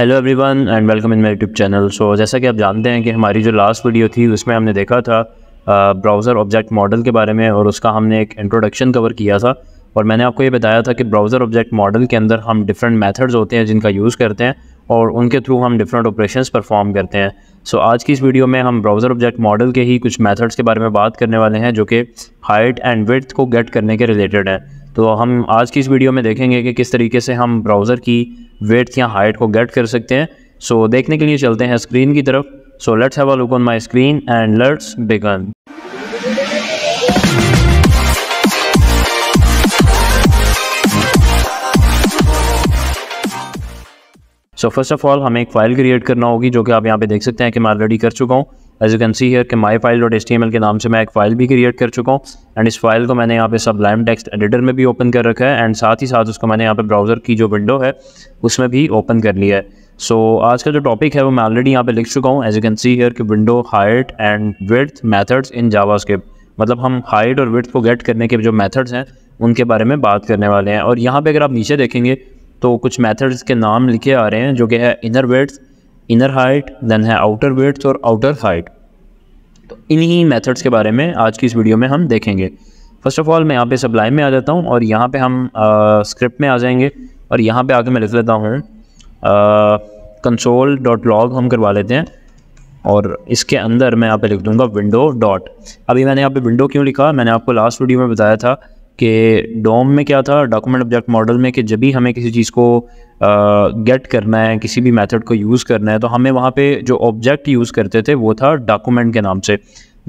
hello everyone and welcome in my YouTube channel so जैसा कि आप जानते हैं कि हमारी जो लास्ट वीडियो थी उसमें हमने देखा था ब्राउज़र ऑब्जेक्ट मॉडल के बारे में और उसका हमने एक इंट्रोडक्शन कवर किया था और मैंने आपको ये बताया था कि ब्राउज़र ऑब्जेक्ट मॉडल के अंदर हम डिफरेंट मैथड्स होते हैं जिनका यूज़ करते हैं और उनके थ्रू हम डिफरेंट ऑपरेशन परफॉर्म करते हैं सो so, आज की इस वीडियो में हम ब्राउज़र ऑब्जेक्ट मॉडल के ही कुछ मैथड्स के बारे में बात करने वाले हैं जो कि हाइट एंड विथ को गेट करने के रिलेटेड हैं तो हम आज की इस वीडियो में देखेंगे कि किस तरीके से हम ब्राउज़र की वेट या हाइट को गेट कर सकते हैं सो so, देखने के लिए चलते हैं स्क्रीन की तरफ so let's have a look on my screen and let's begin so first of all हमें एक फ़ाइल क्रिएट करना होगी जो कि आप यहाँ पे देख सकते हैं कि मैं ऑलरेडी कर चुका हूँ as you can see here कि my file dot S T M L के नाम से मैं एक फ़ाइल भी क्रिएट कर चुका हूँ एंड इस फाइल को मैंने यहाँ पे लाइम टेक्स्ट एडिटर में भी ओपन कर रखा है एंड साथ ही साथ उसको मैंने यहाँ पे ब्राउज़र की जो विंडो है उसमें भी ओपन कर लिया है सो so, आज का जो टॉपिक है वो मैं ऑलरेडी यहाँ पे लिख चुका हूँ as you can see here कि window height and width methods in JavaScript मतलब हम हाइट और विथ को गेट करने के जो मैथड्स हैं उनके बारे में बात करने वाले हैं और यहाँ पर अगर आप नीचे देखेंगे तो कुछ मैथड्स के नाम लिखे आ रहे हैं जो कि है inner widths inner height then है आउटर वेट्स और आउटर हाइट तो इन्हीं मेथड्स के बारे में आज की इस वीडियो में हम देखेंगे फर्स्ट ऑफ ऑल मैं यहाँ पे सप्लाई में आ जाता हूँ और यहाँ पे हम स्क्रिप्ट uh, में आ जाएंगे और यहाँ पे आके मैं लिख लेता हूँ कंसोल डॉट लॉग हम करवा लेते हैं और इसके अंदर मैं यहाँ पे लिख दूंगा विंडो डॉट अभी मैंने यहाँ पे विंडो क्यों लिखा मैंने आपको लास्ट वीडियो में बताया था कि डोम में क्या था डॉक्यूमेंट ऑब्जेक्ट मॉडल में कि जब भी हमें किसी चीज़ को गेट uh, करना है किसी भी मेथड को यूज़ करना है तो हमें वहाँ पे जो ऑब्जेक्ट यूज़ करते थे वो था डॉक्यूमेंट के नाम से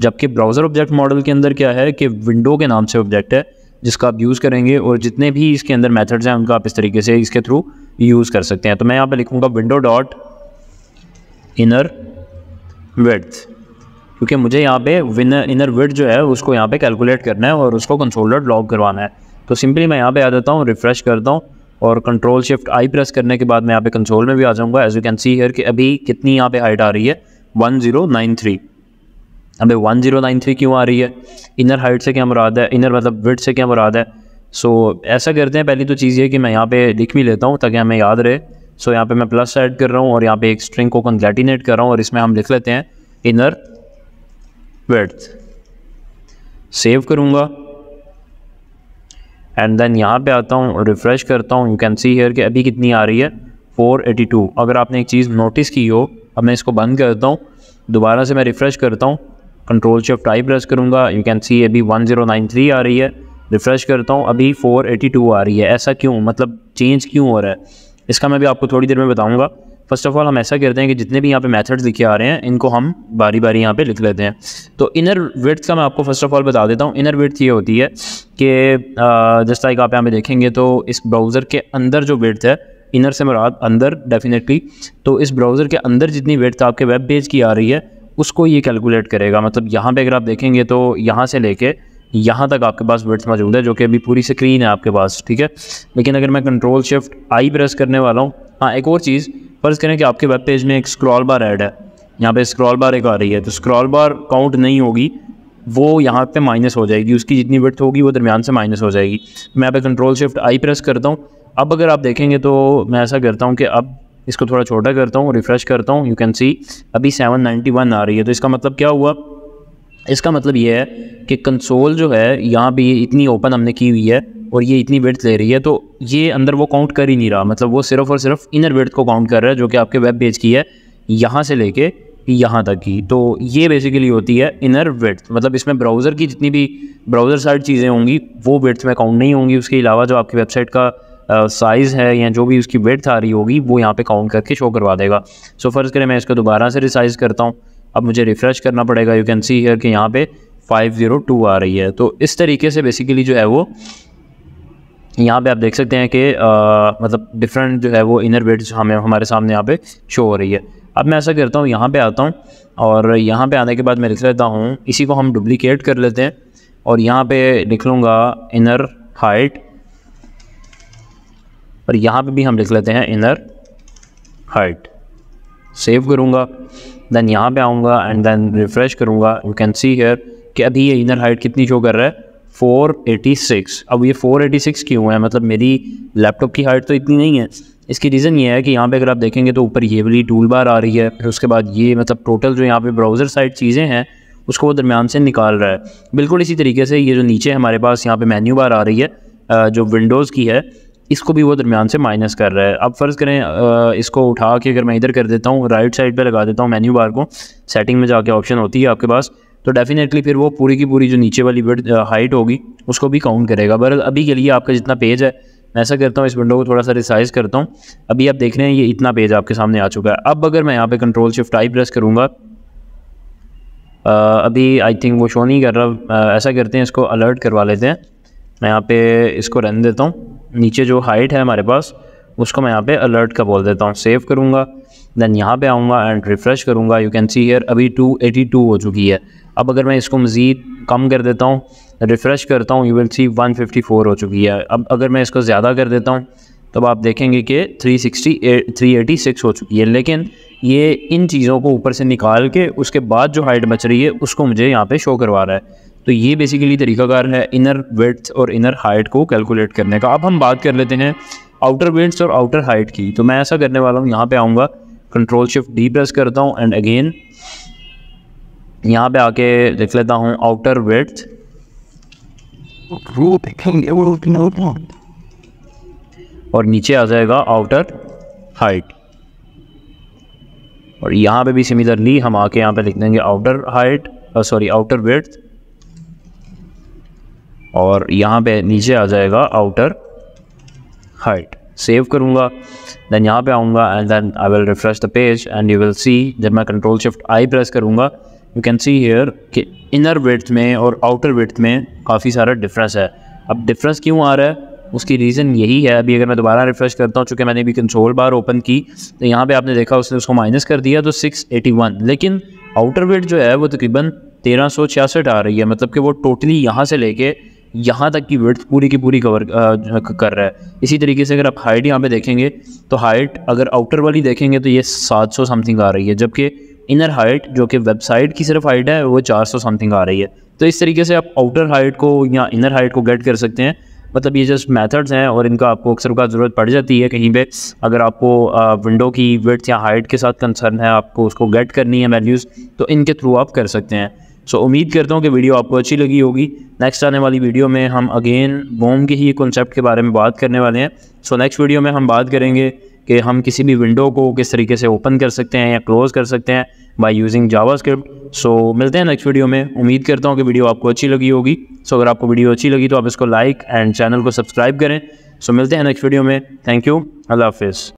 जबकि ब्राउज़र ऑब्जेक्ट मॉडल के अंदर क्या है कि विंडो के नाम से ऑब्जेक्ट है जिसका आप यूज़ करेंगे और जितने भी इसके अंदर मेथड्स हैं उनका आप इस तरीके से इसके थ्रू यूज़ कर सकते हैं तो मैं यहाँ पर लिखूँगा विंडो डॉट इनर वेड्थ क्योंकि मुझे यहाँ पे विनर इनर विड जो है उसको यहाँ पे कैलकुलेट करना है और उसको कंसोलर लॉक करवाना है तो सिंपली मैं यहाँ पे आ जाता हूँ रिफ्रेश करता हूँ और कंट्रोल शिफ्ट आई प्रेस करने के बाद मैं यहाँ पे कंसोल में भी आ जाऊँगा as you can see here कि अभी कितनी यहाँ पे हाइट आ रही है वन जीरो नाइन थ्री अभी वन जीरो नाइन थ्री क्यों आ रही है इनर हाइट से क्या मुराद है इनर मतलब विड से क्या मुराद है सो so, ऐसा करते हैं पहली तो चीज़ ये कि मैं यहाँ पे लिख भी लेता हूँ ताकि हमें याद रहे सो so, यहाँ पे मैं प्लस ऐड कर रहा हूँ और यहाँ पे एक स्ट्रिंग को कंग्रेटिनेट कर रहा हूँ और इसमें हम लिख लेते हैं इनर विड्थ सेव करूँगा एंड देन यहाँ पे आता हूँ रिफ़्रेश करता हूँ यू कैन सी हेयर कि अभी कितनी आ रही है 482 अगर आपने एक चीज़ नोटिस की हो अब मैं इसको बंद करता हूँ दोबारा से मैं रिफ़्रेश करता हूँ कंट्रोल शिफ्ट आई प्रेस करूँगा यू कैन सी अभी 1093 आ रही है रिफ़्रेश करता हूँ अभी 482 आ रही है ऐसा क्यों मतलब चेंज क्यों हो रहा है इसका मैं भी आपको थोड़ी देर में बताऊँगा फर्स्ट ऑफ ऑल हम ऐसा करते हैं कि जितने भी यहाँ पे मेथड्स लिखे आ रहे हैं इनको हम बारी बारी यहाँ पे लिख लेते हैं तो इनर विर्थ का मैं आपको फर्स्ट ऑफ ऑल बता देता हूँ इनर विर्थ ये होती है कि जैसा लाइक आप यहाँ पे देखेंगे तो इस ब्राउज़र के अंदर जो विर्थ है इनर से मुराद अंदर डेफिनेटली तो इस ब्राउज़र के अंदर जितनी विर्थ आपके वेब पेज की आ रही है उसको ये कैलकुलेट करेगा मतलब यहाँ पर अगर आप देखेंगे तो यहाँ से लेके यहाँ तक आपके पास विड्थ मौजूद है जो कि अभी पूरी स्क्रीन है आपके पास ठीक है लेकिन अगर मैं कंट्रोल शिफ्ट आई प्रेस करने वाला हूँ हाँ एक और चीज़ फ़र्ज़ करें कि आपके वेब पेज में एक स्क्रॉल बार ऐड है यहाँ पे स्क्रॉल बार एक आ रही है तो स्क्रॉल बार काउंट नहीं होगी वो यहाँ पे माइनस हो जाएगी उसकी जितनी वर्थ होगी वो दरमियान से माइनस हो जाएगी मैं यहाँ पे कंट्रोल शिफ्ट आई प्रेस करता हूँ अब अगर आप देखेंगे तो मैं ऐसा करता हूँ कि अब इसको थोड़ा छोटा करता हूँ रिफ़्रेश करता हूँ यू कैन सी अभी वन आ रही है तो इसका मतलब क्या हुआ इसका मतलब ये है कि कंसोल जो है यहाँ भी इतनी ओपन हमने की हुई है और ये इतनी वेट ले रही है तो ये अंदर वो काउंट कर ही नहीं रहा मतलब वो सिर्फ और सिर्फ इनर वेट को काउंट कर रहा है जो कि आपके वेब पेज की है यहाँ से लेके यहाँ तक की तो ये बेसिकली होती है इनर वेट्थ मतलब इसमें ब्राउज़र की जितनी भी ब्राउज़र साइड चीज़ें होंगी वो वेट्थ में काउंट नहीं होंगी उसके अलावा जो आपकी वेबसाइट का साइज़ है या जो भी उसकी वेट्थ आ रही होगी वो यहाँ पे काउंट करके शो करवा देगा सो फ़र्ज़ करें मैं इसको दोबारा से रिसाइज़ करता हूँ अब मुझे रिफ़्रेश करना पड़ेगा यू कैन सी हेयर कि यहाँ पे 502 आ रही है तो इस तरीके से बेसिकली जो है वो यहाँ पे आप देख सकते हैं कि मतलब डिफरेंट जो है वो इनर वेट्स हमें हमारे सामने यहाँ पे शो हो रही है अब मैं ऐसा करता हूँ यहाँ पे आता हूँ और यहाँ पे आने के बाद मैं लिख लेता हूँ इसी को हम डुप्लिकेट कर लेते हैं और यहाँ पे लिख लूँगा इनर हाइट और यहाँ पे भी हम लिख लेते हैं इनर हाइट सेव करूँगा दैन यहाँ पे आऊँगा एंड देन रिफ़्रेश करूँगा यू कैन सी हेयर कि अभी ये इनर हाइट कितनी शो कर रहा है 486 अब ये 486 क्यों है मतलब मेरी लैपटॉप की हाइट तो इतनी नहीं है इसकी रीज़न ये है कि यहाँ पे अगर आप देखेंगे तो ऊपर ये वाली टूल बार आ रही है फिर उसके बाद ये मतलब टोटल जो यहाँ पे ब्राउज़र साइड चीज़ें हैं उसको वो दरमियान से निकाल रहा है बिल्कुल इसी तरीके से ये जो नीचे हमारे पास यहाँ पे मेन्यू बार आ रही है जो विंडोज़ की है इसको भी वो दरमियान से माइनस कर रहा है अब फ़र्ज़ करें इसको उठा के अगर मैं इधर कर देता हूँ राइट साइड पर लगा देता हूँ मेन्यू बार को सेटिंग में जाके ऑप्शन होती है आपके पास तो डेफिनेटली फिर वो पूरी की पूरी जो नीचे वाली हाइट होगी उसको भी काउंट करेगा बहर अभी के लिए आपका जितना पेज है मैं ऐसा करता हूँ इस विंडो को थोड़ा सा रिसाइज करता हूँ अभी आप देख रहे हैं ये इतना पेज आपके सामने आ चुका है अब अगर मैं यहाँ पे कंट्रोल शिफ्ट आई प्रेस करूँगा अभी आई थिंक वो शो नहीं कर रहा आ, ऐसा करते हैं इसको अलर्ट करवा लेते हैं मैं यहाँ पे इसको रन देता हूँ नीचे जो हाइट है हमारे पास उसको मैं यहाँ पे अलर्ट का बोल देता हूँ सेव करूँगा देन यहाँ पे आऊँगा एंड रिफ़्रेश करूँगा यू कैन सी हेयर अभी 282 हो चुकी है अब अगर मैं इसको मज़ीद कम कर देता हूँ रिफ़्रेश करता हूँ यू विल सी 154 हो चुकी है अब अगर मैं इसको ज़्यादा कर देता हूँ तब आप देखेंगे कि एटी 386 हो चुकी है लेकिन ये इन चीज़ों को ऊपर से निकाल के उसके बाद जो हाइट बच रही है उसको मुझे यहाँ पर शो करवा रहा है तो ये बेसिकली तरीकाकार है इनर वेट्स और इनर हाइट को कैलकुलेट करने का अब हम बात कर लेते हैं आउटर वेंट्स और आउटर हाइट की तो मैं ऐसा करने वाला हूँ यहाँ पे आऊँगा कंट्रोल शिफ्ट डी प्रेस करता हूँ एंड अगेन यहाँ पे आके देख लेता हूँ आउटर वेट्थ और नीचे आ जाएगा आउटर हाइट और यहाँ पे भी सिमिलरली हम आके यहाँ पे लिख देंगे outer height sorry outer width और यहाँ पे नीचे आ जाएगा आउटर हाइट सेव करूँगा देन यहाँ पे आऊँगा and then I will refresh the page and you will see जब मैं कंट्रोल शिफ्ट आई प्रेस करूँगा यू कैन सी हेयर कि इनर वर्थ में और आउटर विथ में काफ़ी सारा डिफरेंस है अब डिफरेंस क्यों आ रहा है उसकी रीज़न यही है अभी अगर मैं दोबारा रिफ्रेश करता हूँ चूँकि मैंने अभी कंसोल बार ओपन की तो यहाँ पे आपने देखा उसने उसको माइनस कर दिया तो 681 लेकिन आउटर वेट जो है वो तकरीबन तेरह आ रही है मतलब कि वो टोटली यहाँ से लेके यहाँ तक की विर्थ पूरी की पूरी कवर कर रहा है इसी तरीके से अगर आप हाइट यहाँ पे देखेंगे तो हाइट अगर आउटर वाली देखेंगे तो ये 700 समथिंग आ रही है जबकि इनर हाइट जो कि वेबसाइट की सिर्फ हाइट है वो 400 समथिंग आ रही है तो इस तरीके से आप आउटर हाइट को या इनर हाइट को गेट कर सकते हैं मतलब ये जस्ट मैथड्स हैं और इनका आपको अक्सर का ज़रूरत पड़ जाती है कहीं पर अगर आपको विंडो की वर्थ या हाइट के साथ कंसर्न है आपको उसको गेट करनी है वैल्यूज़ तो इनके थ्रू आप कर सकते हैं सो so, उम्मीद करता हूँ कि वीडियो आपको अच्छी लगी होगी नेक्स्ट आने वाली वीडियो में हम अगेन बोम के ही कॉन्सेप्ट के बारे में बात करने वाले हैं सो नेक्स्ट वीडियो में हम बात करेंगे कि हम किसी भी विंडो को किस तरीके से ओपन कर सकते हैं या क्लोज़ कर सकते हैं बाय यूजिंग जावास्क्रिप्ट सो मिलते हैं नेक्स्ट वीडियो में उम्मीद करता हूँ कि वीडियो आपको अच्छी लगी होगी सो so, अगर आपको वीडियो अच्छी लगी तो आप इसको लाइक एंड चैनल को सब्सक्राइब करें सो so, मिलते हैं नेक्स्ट वीडियो में थैंक यू अल्लाह हाफिज़